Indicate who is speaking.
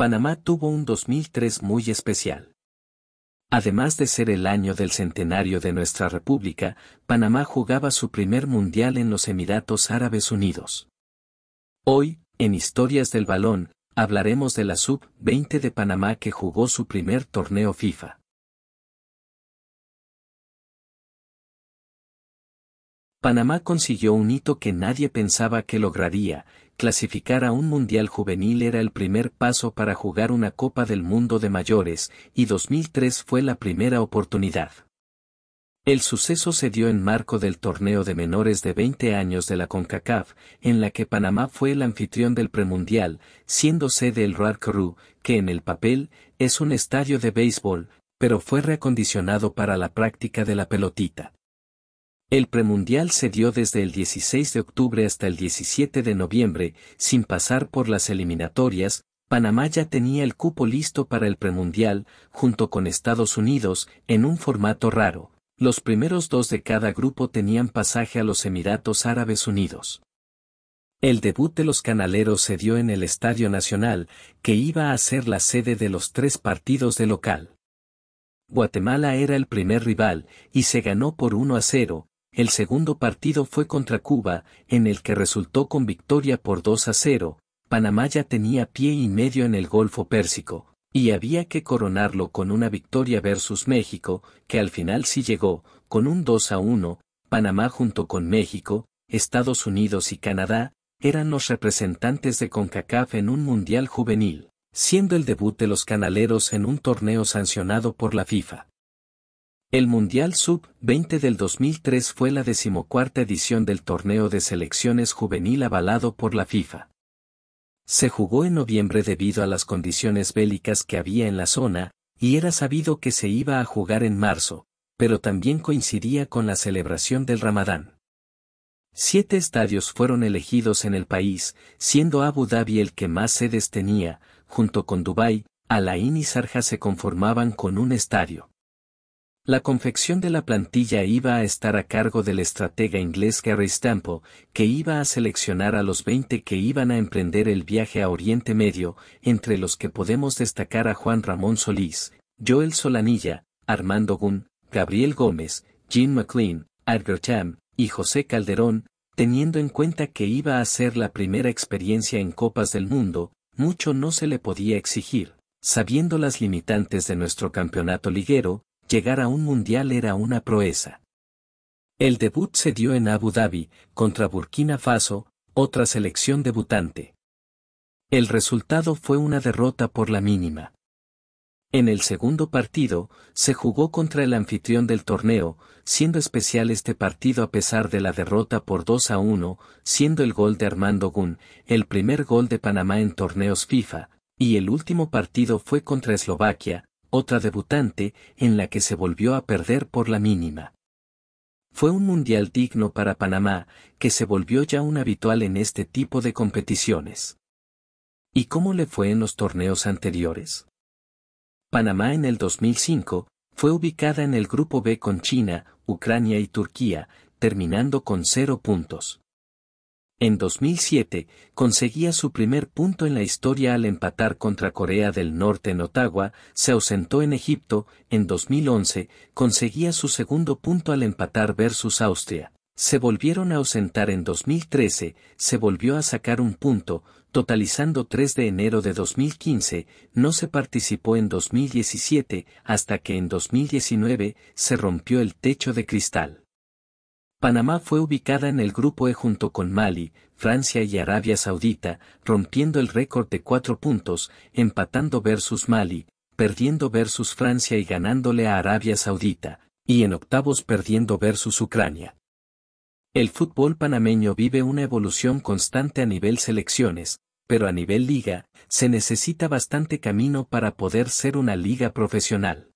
Speaker 1: Panamá tuvo un 2003 muy especial. Además de ser el año del centenario de nuestra República, Panamá jugaba su primer mundial en los Emiratos Árabes Unidos. Hoy, en Historias del Balón, hablaremos de la Sub-20 de Panamá que jugó su primer torneo FIFA. Panamá consiguió un hito que nadie pensaba que lograría, clasificar a un Mundial Juvenil era el primer paso para jugar una Copa del Mundo de Mayores, y 2003 fue la primera oportunidad. El suceso se dio en marco del torneo de menores de 20 años de la CONCACAF, en la que Panamá fue el anfitrión del premundial, siendo sede el Roar Crew, que en el papel es un estadio de béisbol, pero fue reacondicionado para la práctica de la pelotita. El premundial se dio desde el 16 de octubre hasta el 17 de noviembre, sin pasar por las eliminatorias, Panamá ya tenía el cupo listo para el premundial, junto con Estados Unidos, en un formato raro. Los primeros dos de cada grupo tenían pasaje a los Emiratos Árabes Unidos. El debut de los canaleros se dio en el Estadio Nacional, que iba a ser la sede de los tres partidos de local. Guatemala era el primer rival, y se ganó por 1 a 0, el segundo partido fue contra Cuba, en el que resultó con victoria por 2 a 0. Panamá ya tenía pie y medio en el Golfo Pérsico, y había que coronarlo con una victoria versus México, que al final sí llegó, con un 2 a 1, Panamá junto con México, Estados Unidos y Canadá, eran los representantes de CONCACAF en un Mundial Juvenil, siendo el debut de los canaleros en un torneo sancionado por la FIFA. El Mundial Sub-20 del 2003 fue la decimocuarta edición del torneo de selecciones juvenil avalado por la FIFA. Se jugó en noviembre debido a las condiciones bélicas que había en la zona, y era sabido que se iba a jugar en marzo, pero también coincidía con la celebración del Ramadán. Siete estadios fueron elegidos en el país, siendo Abu Dhabi el que más sedes tenía, junto con Dubái, Alain y Sarja se conformaban con un estadio. La confección de la plantilla iba a estar a cargo del estratega inglés Gary Stample, que iba a seleccionar a los 20 que iban a emprender el viaje a Oriente Medio, entre los que podemos destacar a Juan Ramón Solís, Joel Solanilla, Armando Gunn, Gabriel Gómez, Jim McLean, Albert Cham y José Calderón, teniendo en cuenta que iba a ser la primera experiencia en Copas del Mundo, mucho no se le podía exigir, sabiendo las limitantes de nuestro campeonato liguero, llegar a un mundial era una proeza. El debut se dio en Abu Dhabi, contra Burkina Faso, otra selección debutante. El resultado fue una derrota por la mínima. En el segundo partido, se jugó contra el anfitrión del torneo, siendo especial este partido a pesar de la derrota por 2 a 1, siendo el gol de Armando Gunn el primer gol de Panamá en torneos FIFA, y el último partido fue contra Eslovaquia, otra debutante, en la que se volvió a perder por la mínima. Fue un mundial digno para Panamá, que se volvió ya un habitual en este tipo de competiciones. ¿Y cómo le fue en los torneos anteriores? Panamá en el 2005 fue ubicada en el grupo B con China, Ucrania y Turquía, terminando con cero puntos. En 2007, conseguía su primer punto en la historia al empatar contra Corea del Norte en Ottawa, se ausentó en Egipto, en 2011, conseguía su segundo punto al empatar versus Austria. Se volvieron a ausentar en 2013, se volvió a sacar un punto, totalizando 3 de enero de 2015, no se participó en 2017, hasta que en 2019 se rompió el techo de cristal. Panamá fue ubicada en el grupo E junto con Mali, Francia y Arabia Saudita, rompiendo el récord de cuatro puntos, empatando versus Mali, perdiendo versus Francia y ganándole a Arabia Saudita, y en octavos perdiendo versus Ucrania. El fútbol panameño vive una evolución constante a nivel selecciones, pero a nivel liga, se necesita bastante camino para poder ser una liga profesional.